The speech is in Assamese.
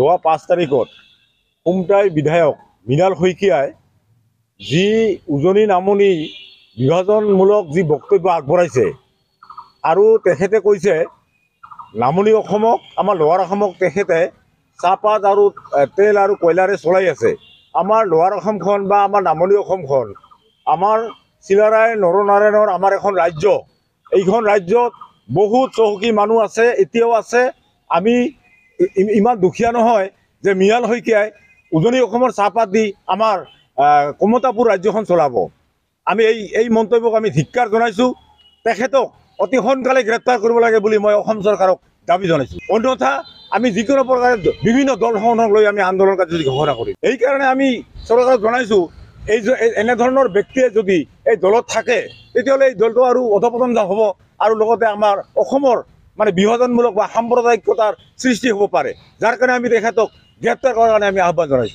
যোৱা পাঁচ তাৰিখত সোমটাই বিধায়ক মৃণাল শইকীয়াই যি উজনি নামনি বিভাজনমূলক যি বক্তব্য আগবঢ়াইছে আৰু তেখেতে কৈছে নামনি অসমক আমাৰ লোৱাৰ অসমক তেখেতে চাহপাত আৰু তেল আৰু কয়লাৰে চলাই আছে আমাৰ লোৱাৰ অসমখন বা আমাৰ নামনি অসমখন আমাৰ চিলাৰাই নৰনাৰায়ণৰ আমাৰ এখন ৰাজ্য এইখন ৰাজ্যত বহুত চহকী মানুহ আছে এতিয়াও আছে আমি ইমান দুখীয়া নহয় যে মিয়াল শইকীয়াই উজনি অসমৰ চাহপাত দি আমাৰ কমতাপুৰ ৰাজ্যখন চলাব আমি এই এই মন্তব্যক আমি ধিক্কাৰ জনাইছোঁ তেখেতক অতি সোনকালে গ্ৰেপ্তাৰ কৰিব লাগে বুলি মই অসম চৰকাৰক দাবী জনাইছোঁ অন্যথা আমি যিকোনো প্ৰকাৰে বিভিন্ন দলসমূহক লৈ আমি আন্দোলন কাৰ্য ঘোষণা কৰিম এইকাৰণে আমি চৰকাৰক জনাইছোঁ এই এনেধৰণৰ ব্যক্তিয়ে যদি এই দলত থাকে তেতিয়াহ'লে এই দলটো আৰু অধপতন হ'ব আৰু লগতে আমাৰ অসমৰ মানে বিভাজনমূলক বা সাম্প্ৰদায়িকতাৰ সৃষ্টি হ'ব পাৰে যাৰ কাৰণে আমি তেখেতক গ্ৰেপ্তাৰ কৰাৰ কাৰণে আমি আহ্বান জনাইছোঁ